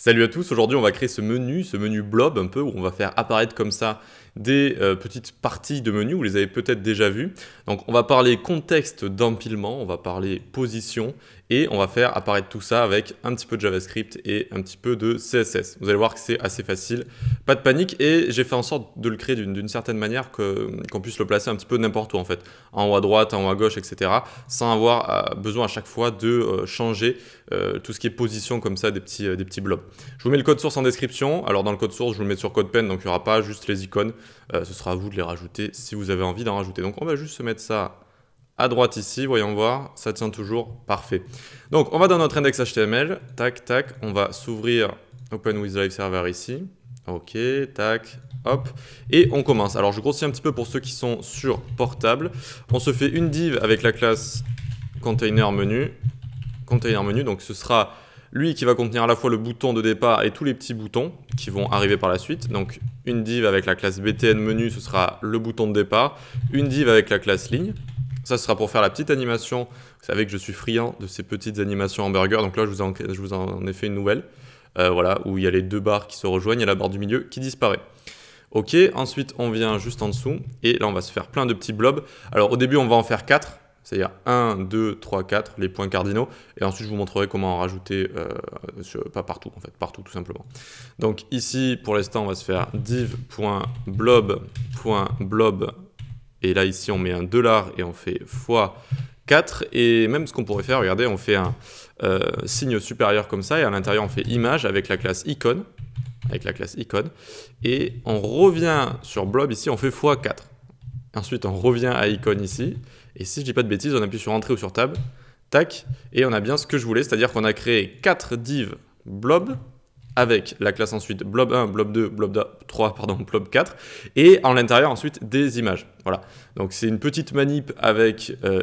Salut à tous, aujourd'hui on va créer ce menu, ce menu blob un peu, où on va faire apparaître comme ça des euh, petites parties de menu, vous les avez peut-être déjà vues. Donc on va parler contexte d'empilement, on va parler position et on va faire apparaître tout ça avec un petit peu de JavaScript et un petit peu de CSS. Vous allez voir que c'est assez facile, pas de panique et j'ai fait en sorte de le créer d'une certaine manière qu'on puisse le placer un petit peu n'importe où en fait, en haut à droite, en haut à gauche, etc. sans avoir euh, besoin à chaque fois de euh, changer tout ce qui est position comme ça des petits, des petits blobs. Je vous mets le code source en description. Alors dans le code source, je vous le mets sur CodePen, donc il n'y aura pas juste les icônes. Euh, ce sera à vous de les rajouter si vous avez envie d'en rajouter. Donc on va juste se mettre ça à droite ici, voyons voir, ça tient toujours, parfait. Donc on va dans notre index HTML, tac, tac, on va s'ouvrir Open with Live Server ici, ok, tac, hop, et on commence. Alors je grossis un petit peu pour ceux qui sont sur portable, on se fait une div avec la classe container menu, container menu, donc ce sera lui qui va contenir à la fois le bouton de départ et tous les petits boutons qui vont arriver par la suite, donc une div avec la classe btn menu, ce sera le bouton de départ. Une div avec la classe ligne. Ça, ce sera pour faire la petite animation. Vous savez que je suis friand de ces petites animations hamburger. Donc là, je vous en, ai fait une nouvelle. Euh, voilà, où il y a les deux barres qui se rejoignent a la barre du milieu qui disparaît. Ok, ensuite on vient juste en dessous et là on va se faire plein de petits blobs. Alors au début on va en faire quatre c'est-à-dire 1, 2, 3, 4, les points cardinaux, et ensuite je vous montrerai comment en rajouter, euh, pas partout en fait, partout tout simplement. Donc ici, pour l'instant, on va se faire div.blob.blob, et là ici on met un dollar et on fait x 4, et même ce qu'on pourrait faire, regardez, on fait un euh, signe supérieur comme ça, et à l'intérieur on fait image avec la classe icône, avec la classe icône, et on revient sur blob ici, on fait x4. Ensuite, on revient à icône ici, et si je dis pas de bêtises, on appuie sur entrée ou sur table, tac, et on a bien ce que je voulais, c'est-à-dire qu'on a créé 4 div blob avec la classe ensuite blob 1, blob 2, blob 3, pardon, blob 4, et en l'intérieur ensuite des images. Voilà. Donc c'est une petite manip avec euh,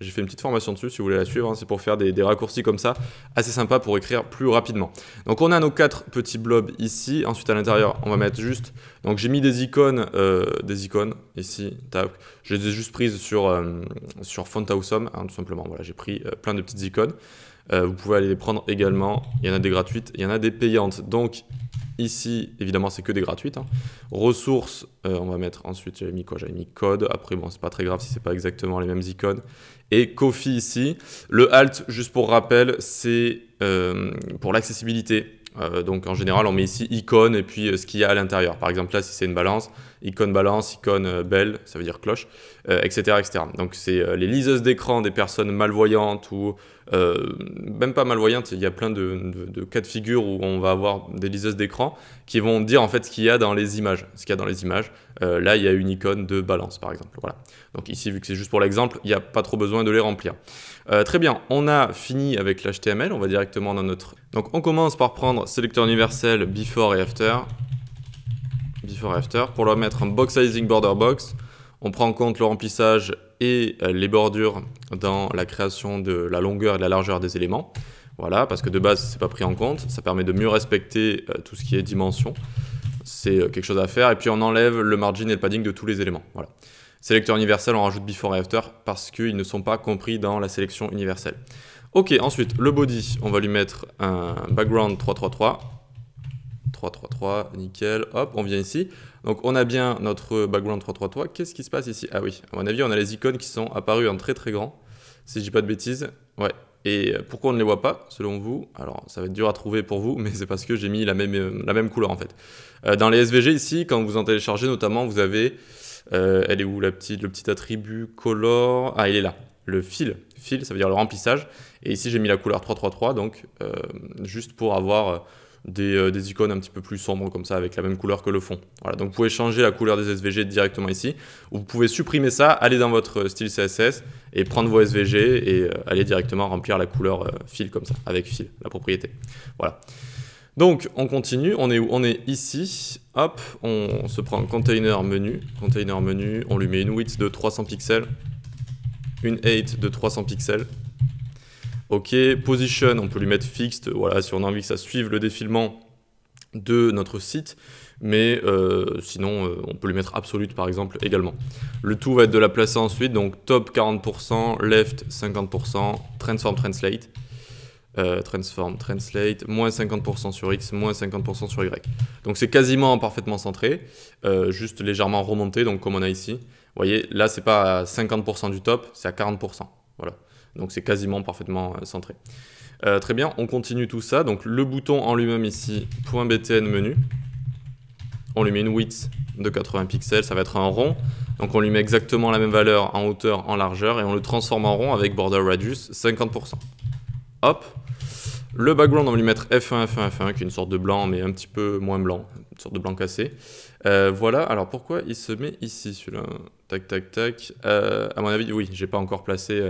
j'ai fait une petite formation dessus si vous voulez la suivre. Hein, c'est pour faire des, raccourcis comme ça, assez sympa pour écrire plus rapidement. Donc on a nos quatre petits blobs ici. Ensuite à l'intérieur, on va mettre juste. Donc j'ai mis des icônes, euh, des icônes ici. Je les ai juste prises sur euh, Font Awesome, hein, tout simplement. Voilà, j'ai pris euh, plein de petites icônes. vous pouvez aller les prendre également. Il y en a des gratuites, il y en a des payantes. Donc Ici, évidemment, c'est que des gratuites. Hein. Ressources, on va mettre ensuite, j'avais mis quoi J'avais mis code. Après, bon, c'est pas très grave si c'est pas exactement les mêmes icônes et Kofi ici. Le alt, juste pour rappel, c'est euh, pour l'accessibilité. Euh, donc en général, on met ici icône et puis euh, ce qu'il y a à l'intérieur. Par exemple, là, si c'est une balance, icône balance, icône euh, belle, ça veut dire cloche, euh, etc., Donc c'est euh, les liseuses d'écran des personnes malvoyantes ou même pas malvoyantes, il y a plein de, cas de figure où on va avoir des liseuses d'écran qui vont dire en fait ce qu'il y a dans les images. Ce qu'il y dans les images, là il y a une icône de balance par exemple. Voilà. Donc ici, vu que c'est juste pour l'exemple, il n'y a pas trop besoin de les remplir. très bien, on a fini avec l'HTML, on va directement dans notre... Donc on commence par prendre sélecteur universel before et after before after, pour leur mettre un box sizing border box. On prend en compte le remplissage et euh, les bordures dans la création de la longueur et de la largeur des éléments. Voilà, parce que de base, c'est pas pris en compte. Ça permet de mieux respecter euh, tout ce qui est dimension. C'est euh, quelque chose à faire. Et puis, on enlève le margin et le padding de tous les éléments. Voilà. Sélecteur universel, on rajoute before et after parce qu'ils ne sont pas compris dans la sélection universelle. Ok, ensuite, le body, on va lui mettre un background 333 3-3-3, nickel, hop, on vient ici. Donc on a bien notre background 3 3 Qu'est-ce qui se passe ici Ah oui, à mon avis, on a les icônes qui sont apparues en très très grand, si je dis pas de bêtises. Ouais, et euh, pourquoi on ne les voit pas, selon vous Alors, ça va être dur à trouver pour vous, mais c'est parce que j'ai mis la même, euh, la même couleur, en fait. Euh, dans les SVG, ici, quand vous en téléchargez, notamment, vous avez... elle est où, la petite, le petit attribut color Ah, il est là. Le fil. Fil, ça veut dire le remplissage. Et ici, j'ai mis la couleur 333, donc juste pour avoir euh, des, icônes un petit peu plus sombres comme ça avec la même couleur que le fond. Voilà, donc vous pouvez changer la couleur des SVG directement ici. Ou vous pouvez supprimer ça, aller dans votre euh, style CSS et prendre vos SVG et euh, aller directement remplir la couleur fil comme ça, avec fil, la propriété. Voilà. Donc on continue, on est où On est ici, hop, on se prend un container menu, container menu, on lui met une width de 300 pixels, une height de 300 pixels, OK, position, on peut lui mettre fixed, euh, voilà, si on a envie que ça suive le défilement de notre site, mais euh, sinon euh, on peut lui mettre absolute par exemple également. Le tout va être de la placer ensuite, donc top 40%, left 50%, transform translate, transform translate, moins 50% sur x, moins 50% sur y. Donc c'est quasiment parfaitement centré, juste légèrement remonté, donc comme on a ici. Vous voyez, là c'est pas à 50% du top, c'est à 40%. Voilà. Donc c'est quasiment parfaitement euh, centré. Euh, très bien, on continue tout ça. Donc le bouton en lui-même ici, point .btn menu. On lui met une width de 80 pixels, ça va être un rond. Donc on lui met exactement la même valeur en hauteur, en largeur, et on le transforme en rond avec border radius 50%. Hop Le background, on va lui mettre F1, F1, F1, qui est une sorte de blanc, mais un petit peu moins blanc, une sorte de blanc cassé. Euh, voilà, alors pourquoi il se met ici celui-là Tac, tac, tac. à mon avis, oui, j'ai pas encore placé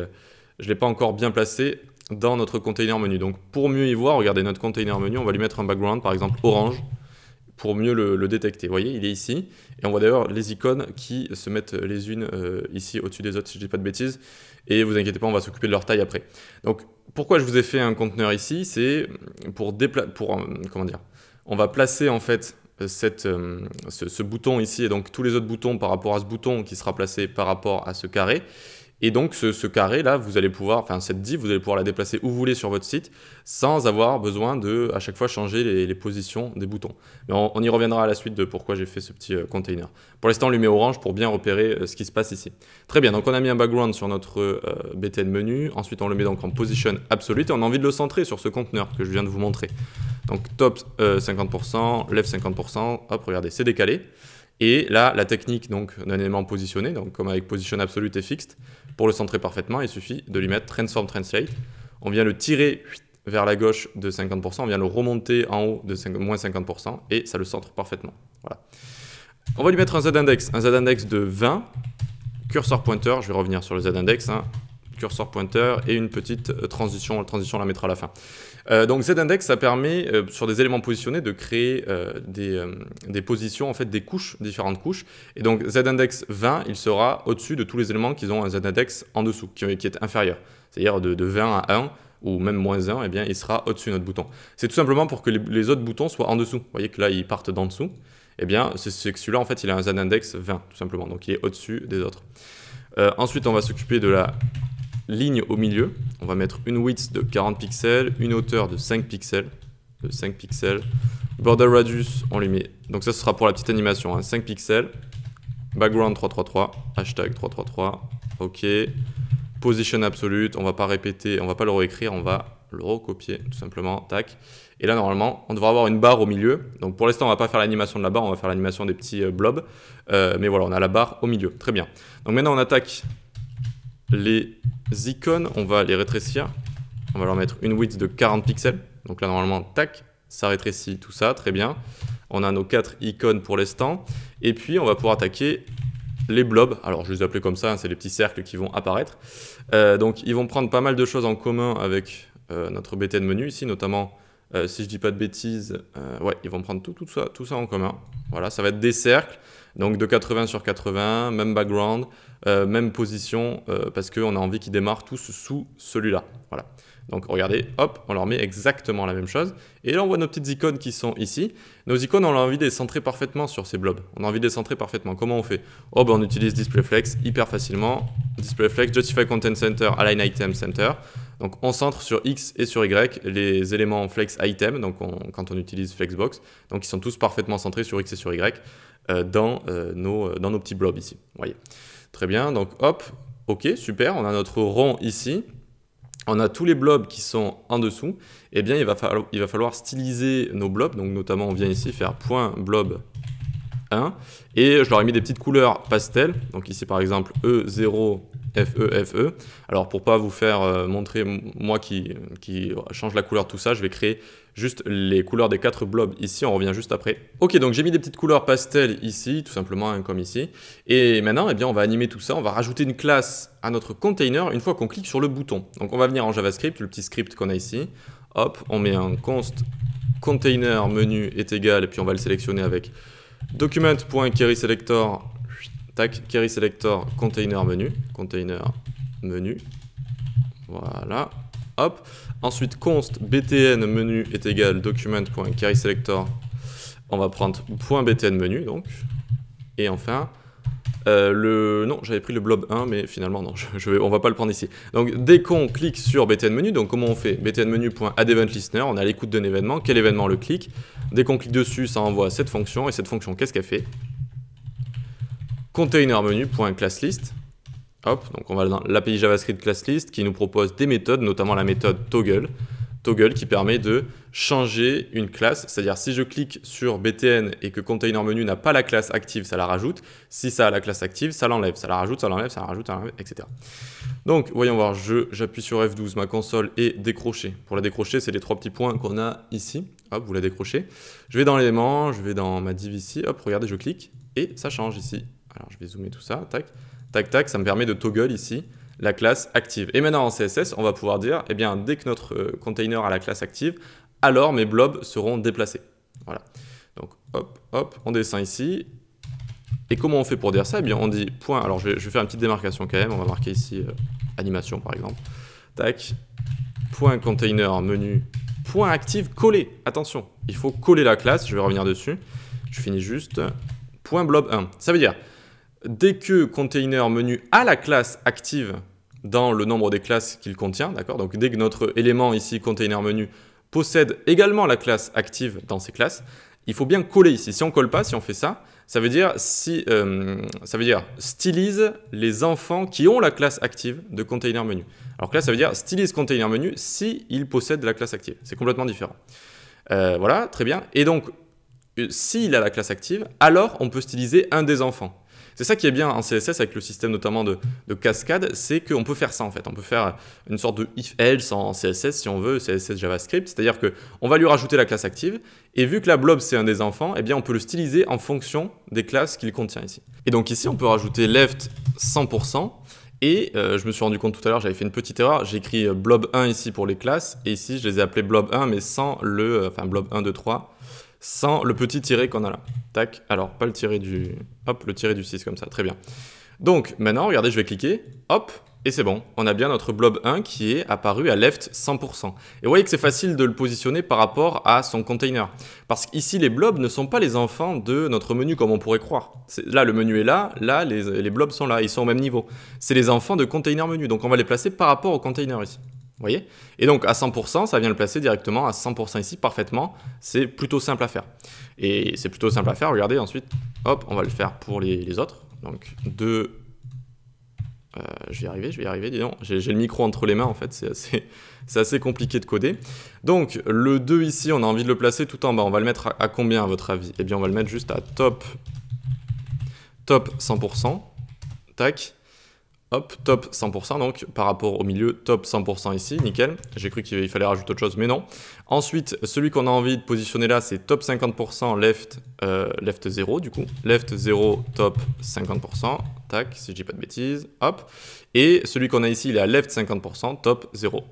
je ne l'ai pas encore bien placé dans notre container menu. Donc pour mieux y voir, regardez notre container menu, on va lui mettre un background par exemple orange pour mieux le, détecter. Vous voyez, il est ici. Et on voit d'ailleurs les icônes qui se mettent les unes euh, ici au-dessus des autres, si je ne dis pas de bêtises. Et vous inquiétez pas, on va s'occuper de leur taille après. Donc pourquoi je vous ai fait un conteneur ici C'est pour, dépla pour euh, comment dire, on va placer en fait cette, euh, ce, bouton ici et donc tous les autres boutons par rapport à ce bouton qui sera placé par rapport à ce carré. Et donc ce, carré-là, vous allez pouvoir, enfin cette div, vous allez pouvoir la déplacer où vous voulez sur votre site sans avoir besoin de à chaque fois changer les, positions des boutons. Mais on, y reviendra à la suite de pourquoi j'ai fait ce petit euh, container. Pour l'instant, on lui met orange pour bien repérer euh, ce qui se passe ici. Très bien, donc on a mis un background sur notre euh, BTN menu. Ensuite, on le met donc en position absolue et on a envie de le centrer sur ce conteneur que je viens de vous montrer. Donc top 50%, left 50%, hop, regardez, c'est décalé. Et là, la technique donc d'un élément positionné, donc comme avec position absolute et fixe, pour le centrer parfaitement, il suffit de lui mettre Transform Translate. On vient le tirer vers la gauche de 50%, on vient le remonter en haut de moins 50% et ça le centre parfaitement. Voilà. On va lui mettre un Z-index, un Z-index de 20, cursor pointer ». je vais revenir sur le Z-index, hein. cursor pointer » et une petite euh, transition, la transition on la mettra à la fin. Euh, donc Z-index, ça permet euh, sur des éléments positionnés de créer euh, des, positions, en fait des couches, différentes couches. Et donc Z-index 20, il sera au-dessus de tous les éléments qui ont un Z-index en dessous, qui, qui est inférieur. C'est-à-dire de, 20 à 1, ou même moins 1, eh bien, il sera au-dessus de notre bouton. C'est tout simplement pour que les, autres boutons soient en dessous. Vous voyez que là, ils partent d'en dessous. Et eh bien, c'est que celui-là, en fait, il a un Z-index 20, tout simplement. Donc, il est au-dessus des autres. ensuite, on va s'occuper de la ligne au milieu. On va mettre une width de 40 pixels, une hauteur de 5 pixels, de 5 pixels. Border radius, on lui met. Donc ça, ce sera pour la petite animation, 5 hein, pixels. Background 333, hashtag 333. OK. Position absolute, on va pas répéter, on va pas le réécrire, on va le recopier tout simplement. Tac. Et là, normalement, on devrait avoir une barre au milieu. Donc pour l'instant, on va pas faire l'animation de la barre, on va faire l'animation des petits euh, blobs. Euh, mais voilà, on a la barre au milieu. Très bien. Donc maintenant, on attaque les icônes, on va les rétrécir. On va leur mettre une width de 40 pixels. Donc là, normalement, tac, ça rétrécit tout ça, très bien. On a nos quatre icônes pour l'instant. Et puis, on va pouvoir attaquer les blobs. Alors, je les appelés comme ça, hein, c'est les petits cercles qui vont apparaître. Euh, donc, ils vont prendre pas mal de choses en commun avec euh, notre notre BTN menu ici, notamment, euh, si je dis pas de bêtises, ouais, ils vont prendre tout, ça, tout ça en commun. Voilà, ça va être des cercles. Donc de 80 sur 80, même background, euh, même position, euh, parce qu'on a envie qu'ils démarrent tous sous celui-là. Voilà. Donc regardez, hop, on leur met exactement la même chose. Et là, on voit nos petites icônes qui sont ici. Nos icônes, on a envie de les centrer parfaitement sur ces blobs. On a envie de les centrer parfaitement. Comment on fait Oh, ben on utilise DisplayFlex hyper facilement. DisplayFlex, Justify Content Center, Align Center. Donc on centre sur X et sur Y les éléments flex item, donc quand on utilise Flexbox. Donc ils sont tous parfaitement centrés sur X et sur Y. Euh, dans, euh, nos, euh, dans nos petits blobs ici. Voyez. Très bien, donc hop, ok, super, on a notre rond ici, on a tous les blobs qui sont en dessous, et eh bien il va, falloir, il va falloir styliser nos blobs, donc notamment on vient ici faire point blob 1, et je leur ai mis des petites couleurs pastel, donc ici par exemple E0, fefe e. Alors pour pas vous faire montrer, moi qui, qui change la couleur tout ça, je vais créer juste les couleurs des quatre blobs ici, on revient juste après. Ok, donc j'ai mis des petites couleurs pastel ici, tout simplement hein, comme ici. Et maintenant, eh bien, on va animer tout ça, on va rajouter une classe à notre container une fois qu'on clique sur le bouton. Donc on va venir en JavaScript, le petit script qu'on a ici. Hop, on met un const container menu est égal, et puis on va le sélectionner avec document.querySelector, tac, querySelector container menu, container menu. Voilà, hop. Ensuite, const btn menu est égal document.carrySelector. On va prendre .btn menu donc. Et enfin, euh, le... Non, j'avais pris le blob 1, mais finalement, non, je, on va pas le prendre ici. Donc, dès qu'on clique sur BTN Menu, donc comment on fait BTN Menu.addEventListener, on a l'écoute d'un événement, quel événement le clique. Dès qu'on clique dessus, ça envoie cette fonction, et cette fonction, qu'est-ce qu'elle fait Container Menu.classList, donc on va dans l'API JavaScript ClassList qui nous propose des méthodes, notamment la méthode toggle. Toggle qui permet de changer une classe, c'est-à-dire si je clique sur BTN et que container menu n'a pas la classe active, ça la rajoute. Si ça a la classe active, ça l'enlève, ça la rajoute, ça l'enlève, ça la rajoute, ça etc. Donc voyons voir, j'appuie sur F12, ma console est décrochée. Pour la décrocher, c'est les trois petits points qu'on a ici. Hop, vous la décrochez. Je vais dans l'élément, je vais dans ma div ici, hop, regardez, je clique et ça change ici. Alors je vais zoomer tout ça, tac. Tac, tac, ça me permet de toggle ici la classe active. Et maintenant en CSS, on va pouvoir dire, eh bien, dès que notre euh, container a la classe active, alors mes blobs seront déplacés. Voilà. Donc hop, hop, on descend ici. Et comment on fait pour dire ça Eh bien, on dit point. Alors je vais, faire une petite démarcation quand même. On va marquer ici euh, animation par exemple. Tac, point container menu, point active collé. Attention, il faut coller la classe. Je vais revenir dessus. Je finis juste point blob 1. Ça veut dire dès que container menu a la classe active dans le nombre des classes qu'il contient, d'accord Donc dès que notre élément ici container menu possède également la classe active dans ses classes, il faut bien coller ici. Si on colle pas, si on fait ça, ça veut dire si euh, ça veut dire stylise les enfants qui ont la classe active de container menu. Alors que là, ça veut dire stylise container menu si il possède la classe active. C'est complètement différent. Euh, voilà, très bien. Et donc, euh, s'il a la classe active, alors on peut styliser un des enfants. C'est ça qui est bien en CSS avec le système notamment de, cascade, c'est qu'on peut faire ça en fait. On peut faire une sorte de if-else en CSS si on veut, CSS JavaScript, c'est-à-dire qu'on va lui rajouter la classe active, et vu que la blob c'est un des enfants, eh bien on peut le styliser en fonction des classes qu'il contient ici. Et donc ici on peut rajouter left 100%, et euh, je me suis rendu compte tout à l'heure, j'avais fait une petite erreur, j'ai écrit euh, blob1 ici pour les classes, et ici je les ai appelés blob1 mais sans le, euh, enfin blob1, 2, 3, sans le petit tiret qu'on a là. Tac, alors pas le tiret du... Hop, le tiret du 6 comme ça, très bien. Donc maintenant, regardez, je vais cliquer, hop, et c'est bon, on a bien notre blob 1 qui est apparu à left 100%. Et vous voyez que c'est facile de le positionner par rapport à son container. Parce qu'ici, les blobs ne sont pas les enfants de notre menu comme on pourrait croire. Là, le menu est là, là, les blobs sont là, ils sont au même niveau. C'est les enfants de container menu, donc on va les placer par rapport au container ici. Vous voyez Et donc à 100%, ça vient le placer directement à 100% ici, parfaitement. C'est plutôt simple à faire. Et c'est plutôt simple à faire. Regardez, ensuite, hop, on va le faire pour les, autres. Donc 2... Euh, je vais y arriver, je vais y arriver, dis J'ai le micro entre les mains, en fait, c'est assez, assez, compliqué de coder. Donc, le 2 ici, on a envie de le placer tout en bas. On va le mettre à, combien, à votre avis Eh bien, on va le mettre juste à top, top 100%. Tac. Hop, top 100%, donc par rapport au milieu, top 100% ici, nickel. J'ai cru qu'il fallait rajouter autre chose, mais non. Ensuite, celui qu'on a envie de positionner là, c'est top 50%, left, euh, left 0 du coup. Left 0, top 50%, tac, si je dis pas de bêtises, hop. Et celui qu'on a ici, il est à left 50%, top 0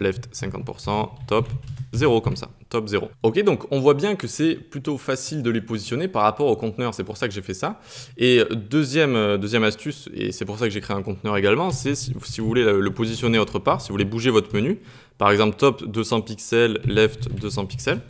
left 50%, top 0 comme ça, top 0. Ok, donc on voit bien que c'est plutôt facile de les positionner par rapport au conteneur, c'est pour ça que j'ai fait ça. Et deuxième, euh, deuxième astuce, et c'est pour ça que j'ai créé un conteneur également, c'est si, si, vous voulez le positionner autre part, si vous voulez bouger votre menu, par exemple top 200 pixels, left 200 pixels,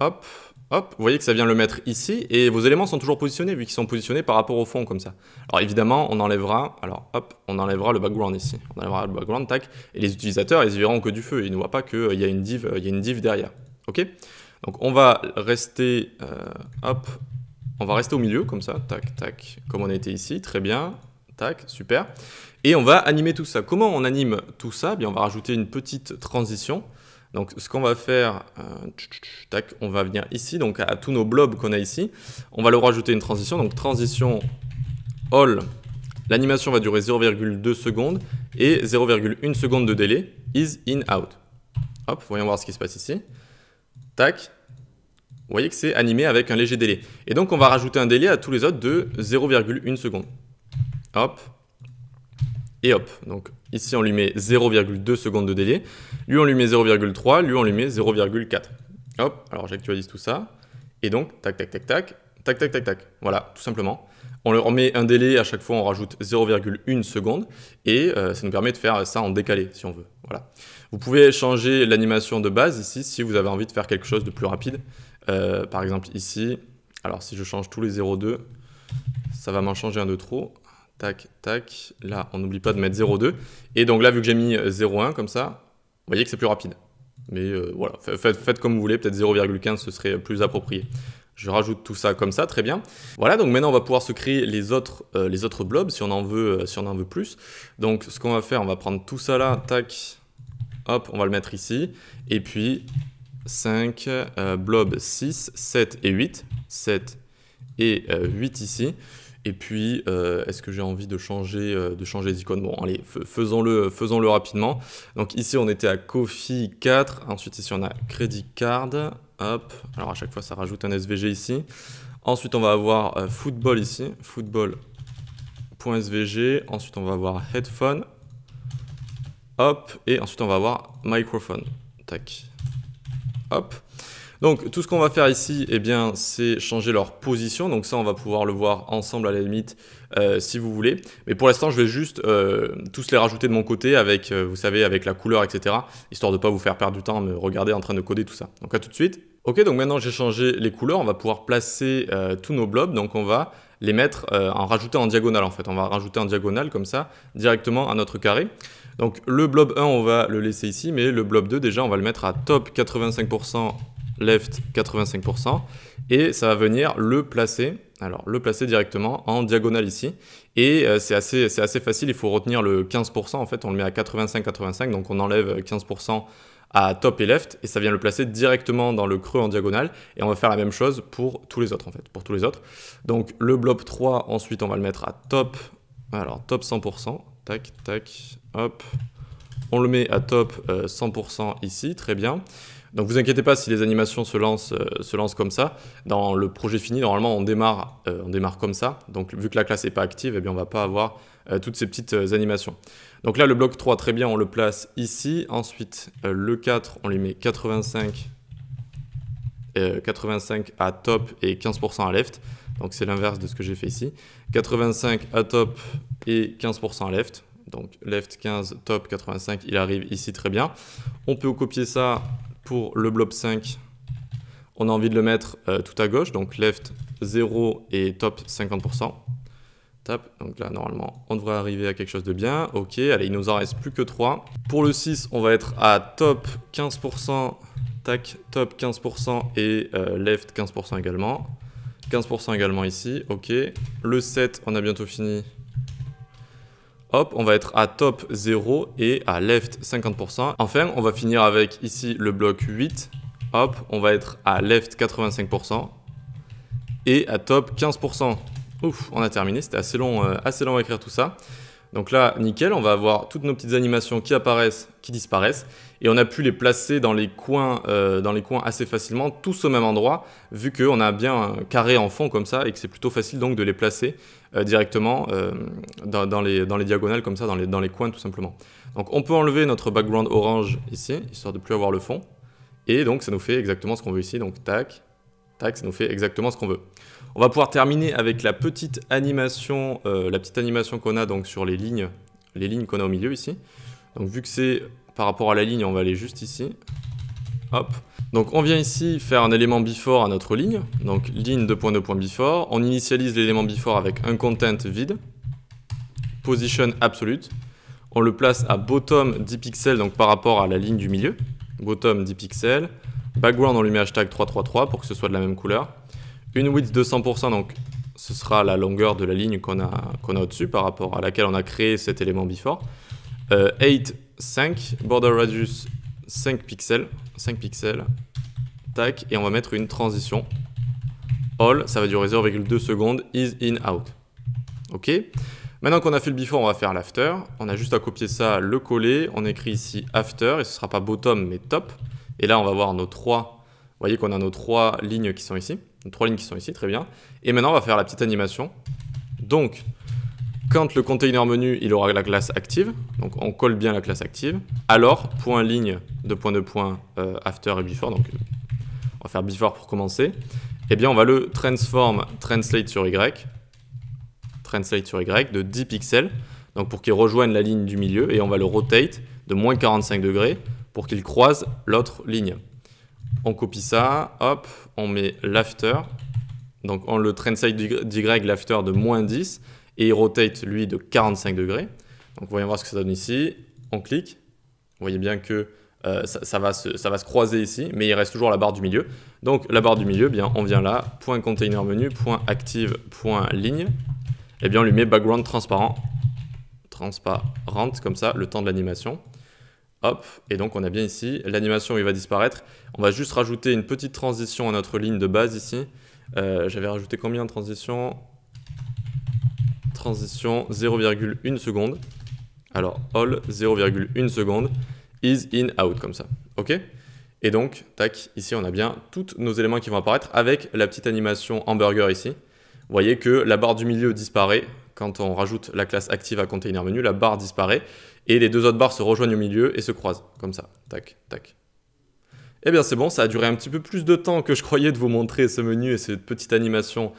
hop, Hop, vous voyez que ça vient le mettre ici et vos éléments sont toujours positionnés vu qu'ils sont positionnés par rapport au fond comme ça. Alors évidemment, on enlèvera, alors hop, on enlèvera le background ici. On enlèvera le background, tac, et les utilisateurs, ils verront que du feu, ils ne voient pas qu'il euh, y a une div, euh, il y a une div derrière. OK Donc on va rester euh, on va rester au milieu comme ça, tac tac, comme on était ici, très bien. Tac, super. Et on va animer tout ça. Comment on anime tout ça eh Bien, on va rajouter une petite transition. Donc ce qu'on va faire, euh, tac, on va venir ici, donc à tous nos blobs qu'on a ici, on va leur ajouter une transition, donc transition all, l'animation va durer 0,2 secondes et 0,1 seconde de délai, is in out. Hop, voyons voir ce qui se passe ici. Tac, vous voyez que c'est animé avec un léger délai. Et donc on va rajouter un délai à tous les autres de 0,1 seconde. Hop, et hop. Donc ici, on lui met 0,2 secondes de délai. Lui, on lui met 0,3. Lui, on lui met 0,4. Hop, alors j'actualise tout ça. Et donc, tac, tac, tac, tac, tac, tac, tac, tac. Voilà, tout simplement. On leur met un délai, à chaque fois on rajoute 0,1 seconde, et euh, ça nous permet de faire ça en décalé, si on veut. Voilà. Vous pouvez changer l'animation de base ici, si vous avez envie de faire quelque chose de plus rapide. Euh, par exemple ici, alors si je change tous les 0,2, ça va m'en changer un de trop. Tac, tac. Là, on n'oublie pas de mettre 0,2. Et donc là, vu que j'ai mis 0,1 euh, comme ça, vous voyez que c'est plus rapide. Mais euh, voilà, faites, comme vous voulez, peut-être 0,15, ce serait plus approprié. Je rajoute tout ça comme ça, très bien. Voilà, donc maintenant on va pouvoir se créer les autres, euh, les autres blobs si on, en veut, si on en veut plus. Donc ce qu'on va faire, on va prendre tout ça là, tac, hop, on va le mettre ici. Et puis 5, blobs, 6, 7 et 8. 7 et 8 ici. Et puis, euh, est-ce que j'ai envie de changer, euh, de changer les icônes Bon, allez, faisons-le faisons -le rapidement. Donc ici, on était à Kofi 4. Ensuite, ici, on a Credit Card. Hop. Alors, à chaque fois, ça rajoute un SVG ici. Ensuite, on va avoir euh, Football ici. Football.svg. Ensuite, on va avoir Headphone. Hop. Et ensuite, on va avoir Microphone. Tac. Hop. Donc tout ce qu'on va faire ici, eh bien, c'est changer leur position. Donc ça, on va pouvoir le voir ensemble à la limite euh, si vous voulez. Mais pour l'instant, je vais juste euh, tous les rajouter de mon côté avec, euh, vous savez, avec la couleur, etc. Histoire de ne pas vous faire perdre du temps à me regarder en train de coder tout ça. Donc à tout de suite. Ok, donc maintenant j'ai changé les couleurs, on va pouvoir placer tous nos blobs. Donc on va les mettre, en rajouter en diagonale en fait. On va rajouter en diagonale comme ça, directement à notre carré. Donc le blob 1, on va le laisser ici, mais le blob 2, déjà, on va le mettre à top 85% left 85%, et ça va venir le placer, alors le placer directement en diagonale ici, et euh, c'est assez, assez facile, il faut retenir le 15%, en fait on le met à 85-85, donc on enlève 15% à top et left, et ça vient le placer directement dans le creux en diagonale, et on va faire la même chose pour tous les autres en fait, pour tous les autres. Donc le blob 3, ensuite on va le mettre à top, alors top 100%, tac, tac, hop, on le met à top 100% euh, ici, très bien. Donc vous inquiétez pas si les animations se lancent, euh, se lancent comme ça. Dans le projet fini, normalement, on démarre, euh, on démarre comme ça. Donc vu que la classe n'est pas active, eh bien, on ne va pas avoir euh, toutes ces petites animations. Donc là, le bloc 3, très bien, on le place ici. Ensuite, le 4, on lui met 85, 85 à top et 15% à left. Donc c'est l'inverse de ce que j'ai fait ici. 85 à top et 15% à left. Donc left 15, top 85, il arrive ici très bien. On peut copier ça pour le blob 5, on a envie de le mettre euh, tout à gauche, donc left 0 et top 50%. Tap, donc là normalement on devrait arriver à quelque chose de bien. Ok, allez, il nous en reste plus que 3. Pour le 6, on va être à top 15%, tac, top 15% et euh, left 15% également. 15% également ici, ok. Le 7, on a bientôt fini hop, on va être à top 0 et à left 50%. Enfin, on va finir avec ici le bloc 8, hop, on va être à left 85% et à top 15%. Ouf, on a terminé, c'était assez long, euh, assez long à écrire tout ça. Donc là, nickel, on va avoir toutes nos petites animations qui apparaissent, qui disparaissent et on a pu les placer dans les coins, euh, dans les coins assez facilement, tous au même endroit, vu qu'on a bien un carré en fond comme ça et que c'est plutôt facile donc de les placer euh, directement euh, dans, les, dans les diagonales comme ça, dans les, dans les coins tout simplement. Donc on peut enlever notre background orange ici, histoire de plus avoir le fond, et donc ça nous fait exactement ce qu'on veut ici, donc tac, tac, ça nous fait exactement ce qu'on veut. On va pouvoir terminer avec la petite animation, la petite animation qu'on a donc sur les lignes, les lignes qu'on a au milieu ici. Donc vu que c'est par rapport à la ligne, on va aller juste ici. Hop. Donc on vient ici faire un élément before à notre ligne, donc ligne 2.2. before, on initialise l'élément before avec un content vide, position absolute, on le place à bottom 10 pixels, donc par rapport à la ligne du milieu, bottom 10 pixels, background on lui met hashtag 333 pour que ce soit de la même couleur, une width de 100%, donc ce sera la longueur de la ligne qu'on a, qu'on a au-dessus par rapport à laquelle on a créé cet élément before, euh, 8 5, border radius 5 pixels, 5 pixels, tac, et on va mettre une transition. All, ça va durer 0,2 secondes, is in out. Ok Maintenant qu'on a fait le before, on va faire l'after. On a juste à copier ça, le coller. On écrit ici after, et ce sera pas bottom mais top. Et là, on va voir nos trois. Vous voyez qu'on a nos trois lignes qui sont ici. Nos trois lignes qui sont ici, très bien. Et maintenant, on va faire la petite animation. Donc, quand le container menu, il aura la classe active, donc on colle bien la classe active, alors point ligne de point de point euh, after et before, donc on va faire before pour commencer, eh bien on va le transform translate sur y, translate sur y de 10 pixels, donc pour qu'il rejoigne la ligne du milieu, et on va le rotate de moins 45 degrés pour qu'il croise l'autre ligne. On copie ça, hop, on met l'after, donc on le translate y l'after de moins 10, et il rotate lui de 45 degrés. Donc voyons voir ce que ça donne ici. On clique. Vous voyez bien que euh, ça, va se, ça, va se, croiser ici, mais il reste toujours la barre du milieu. Donc la barre du milieu, eh bien, on vient là, point container menu, point active, point ligne. Et eh bien on lui met background transparent. Transparente, comme ça, le temps de l'animation. Hop, et donc on a bien ici l'animation, il va disparaître. On va juste rajouter une petite transition à notre ligne de base ici. Euh, j'avais rajouté combien de transitions transition 0,1 seconde. Alors, all 0,1 seconde is in out comme ça. OK Et donc, tac, ici on a bien tous nos éléments qui vont apparaître avec la petite animation hamburger ici. Vous voyez que la barre du milieu disparaît quand on rajoute la classe active à container menu, la barre disparaît et les deux autres barres se rejoignent au milieu et se croisent comme ça. Tac, tac. Eh bien c'est bon, ça a duré un petit peu plus de temps que je croyais de vous montrer ce menu et cette petite animation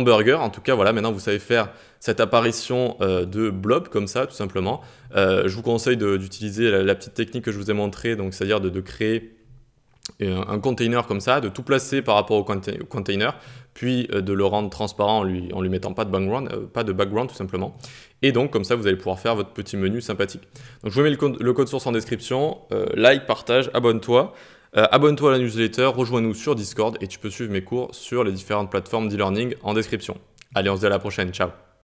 burger, En tout cas, voilà, maintenant vous savez faire cette apparition euh, de blob comme ça, tout simplement. Euh, je vous conseille d'utiliser la, petite technique que je vous ai montrée, donc c'est-à-dire de, créer euh, un, container comme ça, de tout placer par rapport au, container, puis de le rendre transparent en lui, lui mettant pas de background, pas de background tout simplement. Et donc comme ça, vous allez pouvoir faire votre petit menu sympathique. Donc je vous mets le code source en description. like, partage, abonne-toi. Euh, abonne-toi à la newsletter, rejoins-nous sur Discord et tu peux suivre mes cours sur les différentes plateformes d'e-learning en description. Allez, on se dit à la prochaine, ciao